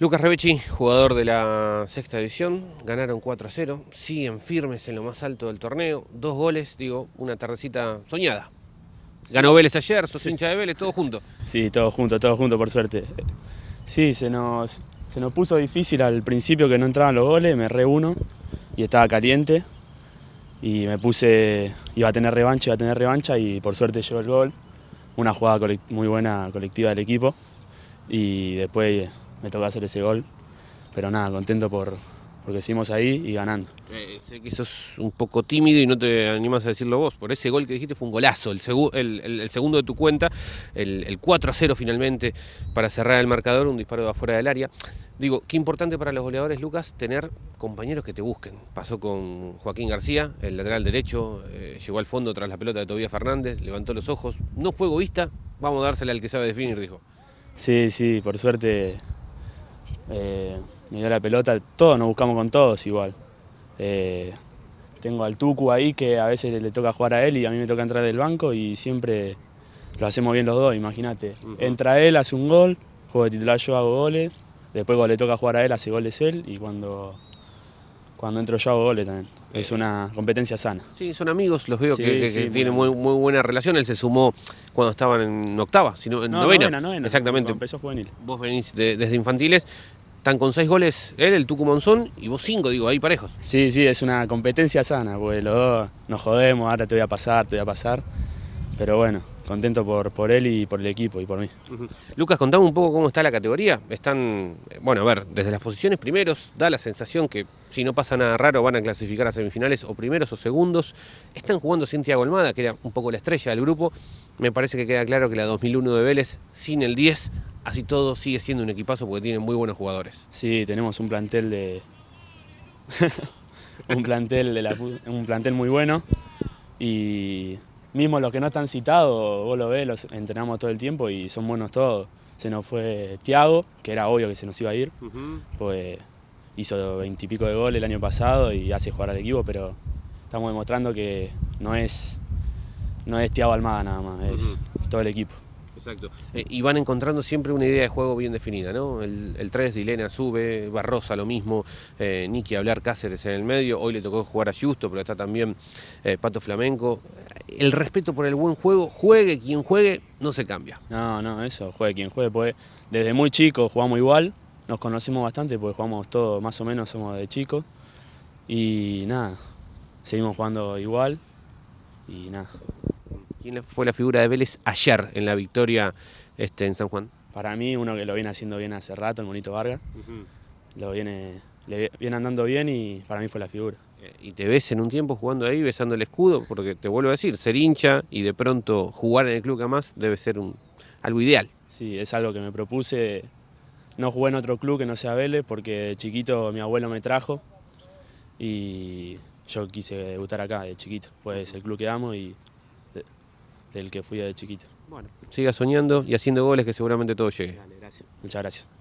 Lucas Rebechi, jugador de la sexta división, ganaron 4 a 0, siguen firmes en lo más alto del torneo, dos goles, digo, una tardecita soñada. Ganó Vélez ayer, sos hincha de Vélez, todo junto. Sí, todo junto, todo junto, por suerte. Sí, se nos, se nos puso difícil al principio que no entraban los goles, me re uno y estaba caliente. Y me puse, iba a tener revancha, iba a tener revancha y por suerte llegó el gol. Una jugada muy buena colectiva del equipo. Y después me tocó hacer ese gol. Pero nada, contento por, porque seguimos ahí y ganando. Eh, sé que sos un poco tímido y no te animas a decirlo vos, por ese gol que dijiste fue un golazo, el, segundo de tu cuenta, el, 4 a 0 finalmente para cerrar el marcador, un disparo de afuera del área. Digo, qué importante para los goleadores, Lucas, tener compañeros que te busquen. Pasó con Joaquín García, el lateral derecho, eh, llegó al fondo tras la pelota de Tobías Fernández, levantó los ojos, no fue egoísta, vamos a dársela al que sabe definir, dijo. Sí, sí, por suerte eh, me dio la pelota, todos nos buscamos con todos igual. Eh, tengo al Tucu ahí que a veces le toca jugar a él y a mí me toca entrar del banco y siempre lo hacemos bien los dos, imagínate. Entra él, hace un gol, juego de titular yo hago goles, después cuando le toca jugar a él hace goles él y cuando cuando entro yo hago goles también. Es eh. una competencia sana. Sí, son amigos, los veo que, tienen muy, muy, buena relación. Él se sumó cuando estaban en octava, sino en novena. Exactamente. juvenil. Vos venís desde infantiles están con seis goles él, el Tucu Monzón, y vos cinco, digo, ahí parejos. Sí, sí, es una competencia sana, porque los dos nos jodemos, ahora te voy a pasar, te voy a pasar. Pero bueno, contento por, por él y por el equipo y por mí. Lucas, contame un poco cómo está la categoría. Están, eh, bueno, a ver, desde las posiciones primeros, da la sensación que si no pasa nada raro van a clasificar a semifinales o primeros o segundos. Están jugando Santiago Golmada, que era un poco la estrella del grupo. Me parece que queda claro que la 2001 de Vélez, sin el 10, así todo sigue siendo un equipazo porque tienen muy buenos jugadores. Sí, tenemos un plantel de. un plantel un plantel muy bueno. Y mismo los que no están citados, vos lo ves, los entrenamos todo el tiempo y son buenos todos. Se nos fue Thiago, que era obvio que se nos iba a ir, pues hizo veintipico de goles el año pasado y hace jugar al equipo, pero estamos demostrando que no es, no es Thiago Almada nada más, es todo el equipo. Exacto. Eh, y van encontrando siempre una idea de juego bien definida, ¿no? El, 3 de Dilena sube, Barrosa lo mismo, eh, Niki hablar Cáceres en el medio, hoy le tocó jugar a Justo, pero está también eh, Pato Flamenco. El respeto por el buen juego, juegue quien juegue, no se cambia. No, no, eso, juegue quien juegue, porque desde muy chico jugamos igual, nos conocemos bastante porque jugamos todos, más o menos somos de chicos, y nada, seguimos jugando igual, y nada. ¿Quién fue la figura de Vélez ayer en la victoria este, en San Juan? Para mí, uno que lo viene haciendo bien hace rato, el Monito Vargas. Lo viene, viene andando bien y para mí fue la figura. Eh, y te ves en un tiempo jugando ahí, besando el escudo, porque te vuelvo a decir, ser hincha y de pronto jugar en el club que más debe ser algo ideal. Sí, es algo que me propuse. No jugué en otro club que no sea Vélez, porque de chiquito mi abuelo me trajo y yo quise debutar acá de chiquito, pues el club que amo y del que fui de chiquito. Bueno, siga soñando y haciendo goles que seguramente todo llegue. gracias. Muchas gracias.